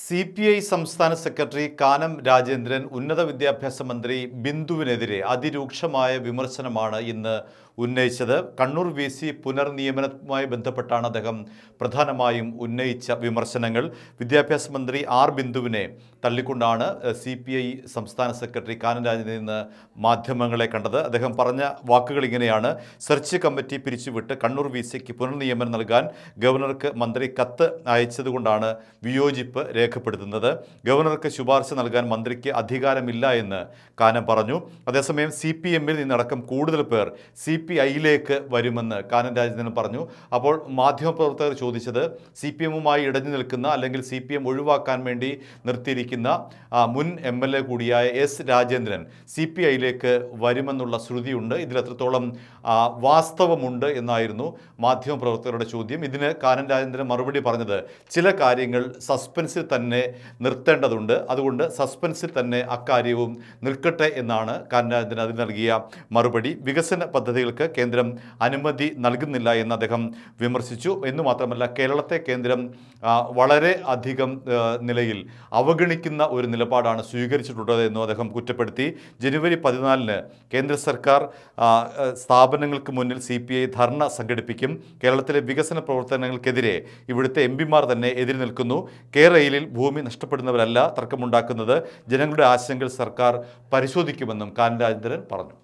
C P I സംസ്ഥാന secretary Kanam Rajendran ഉന്നത വിദ്യാഭ്യാസ മന്ത്രി ബിന്ദുവിനെതിരെ അതിരൂക്ഷമായ വിമർശനമാണ് ഇന്ന് ഉന്നയിച്ചത് കണ്ണൂർ വി സി പുനർനിയമനവുമായി ബന്ധപ്പെട്ടാണ് അദ്ദേഹം പ്രധാനമായും ഉന്നയിച്ച വിമർശനങ്ങൾ വിദ്യാഭ്യാസ മന്ത്രി ആർ ബിന്ദുവിനെ തള്ളിക്കൊണ്ടാണ് സി പി ഐ സംസ്ഥാന സെക്രട്ടറി കാനം രാജേന്ദ്രൻ ഇന്ന് മാധ്യമങ്ങളെ കണ്ടത് അദ്ദേഹം പറഞ്ഞ വാക്കുകൾ ഇങ്ങനെയാണ് സെർച്ച് കമ്മിറ്റി പിരിച്ചുവിട്ട് കണ്ണൂർ വി സിക്ക് പുനർനിയമനം നൽകാൻ ഗവർണർക്ക് മന്ത്രി കത്ത് അയച്ചതുകൊണ്ടാണ് വിയോജിപ്പ് രേഖപ്പെടുത്തുന്നത് ഗവർണർക്ക് ശുപാർശ നൽകാൻ മന്ത്രിക്ക് അധികാരമില്ല എന്ന് കാനം പറഞ്ഞു അതേസമയം സി പി എമ്മിൽ നിന്നടക്കം കൂടുതൽ പേർ സി പി ഐയിലേക്ക് വരുമെന്ന് കാനം രാജേന്ദ്രൻ പറഞ്ഞു അപ്പോൾ മാധ്യമപ്രവർത്തകർ ചോദിച്ചത് സി പി എമ്മുമായി ഇടഞ്ഞു നിൽക്കുന്ന അല്ലെങ്കിൽ സി പി എം ഒഴിവാക്കാൻ വേണ്ടി നിർത്തിയിരിക്കുന്ന മുൻ എം എൽ എ കൂടിയായ എസ് രാജേന്ദ്രൻ സി പി ഐയിലേക്ക് വരുമെന്നുള്ള ശ്രുതിയുണ്ട് ഇതിലെത്രത്തോളം വാസ്തവമുണ്ട് എന്നായിരുന്നു മാധ്യമപ്രവർത്തകരുടെ ചോദ്യം ഇതിന് കാനം രാജേന്ദ്രൻ മറുപടി പറഞ്ഞത് ചില കാര്യങ്ങൾ സസ്പെൻസിൽ തന്നെ നിർത്തേണ്ടതുണ്ട് അതുകൊണ്ട് സസ്പെൻസിൽ തന്നെ അക്കാര്യവും നിൽക്കട്ടെ എന്നാണ് കാനരാജൻ അതിന് നൽകിയ മറുപടി വികസന പദ്ധതികൾക്ക് കേന്ദ്രം അനുമതി നൽകുന്നില്ല എന്ന് അദ്ദേഹം വിമർശിച്ചു എന്നു മാത്രമല്ല കേരളത്തെ കേന്ദ്രം വളരെ അധികം നിലയിൽ അവഗണിക്കുന്ന ഒരു നിലപാടാണ് സ്വീകരിച്ചിട്ടുള്ളത് എന്നും അദ്ദേഹം കുറ്റപ്പെടുത്തി ജനുവരി പതിനാലിന് കേന്ദ്ര സർക്കാർ സ്ഥാപനങ്ങൾക്ക് മുന്നിൽ സി പി ഐ ധർണ സംഘടിപ്പിക്കും കേരളത്തിലെ വികസന പ്രവർത്തനങ്ങൾക്കെതിരെ ഇവിടുത്തെ എം പിമാർ തന്നെ എതിരി നിൽക്കുന്നു കേരളയിൽ ഭൂമി നഷ്ടപ്പെടുന്നവരല്ല തർക്കമുണ്ടാക്കുന്നത് ജനങ്ങളുടെ ആശങ്കകൾ സർക്കാർ പരിശോധിക്കുമെന്നും കാനരാജേന്ദ്രൻ പറഞ്ഞു